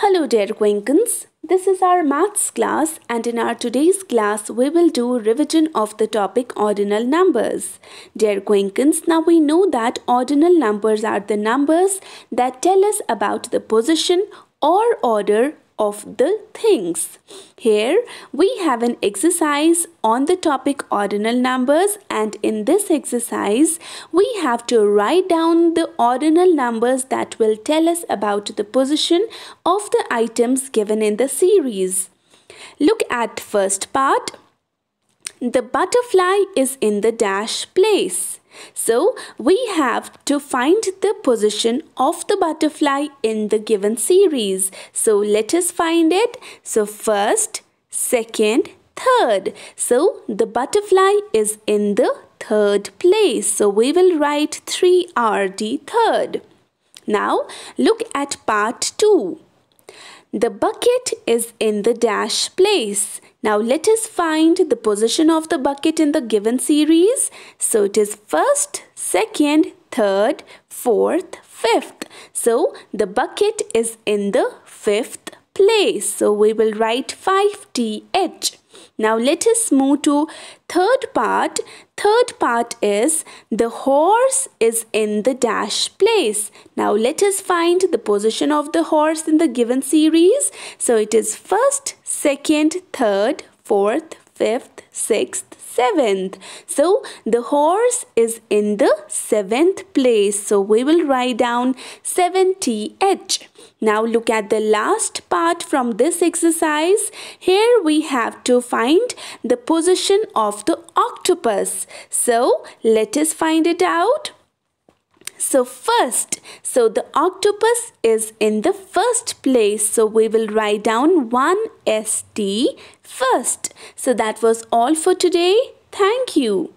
Hello dear Quinkins, this is our maths class and in our today's class we will do revision of the topic ordinal numbers. Dear Quinkins, now we know that ordinal numbers are the numbers that tell us about the position or order of the things. Here we have an exercise on the topic ordinal numbers and in this exercise we have to write down the ordinal numbers that will tell us about the position of the items given in the series. Look at first part the butterfly is in the dash place. So we have to find the position of the butterfly in the given series. So let us find it. So first, second, third. So the butterfly is in the third place. So we will write 3RD third. Now look at part 2. The bucket is in the dash place. Now let us find the position of the bucket in the given series. So it is first, second, third, fourth, fifth. So the bucket is in the fifth place. So we will write 5th. Now let us move to third part. Third part is the horse is in the dash place. Now let us find the position of the horse in the given series. So it is first, second, third, fourth, fifth, sixth, seventh. So the horse is in the seventh place. So we will write down seventy-eight. Now look at the last part from this exercise. Here we have to find the position of the octopus. So let us find it out. So first, so the octopus is in the first place. So we will write down 1 ST first. So that was all for today. Thank you.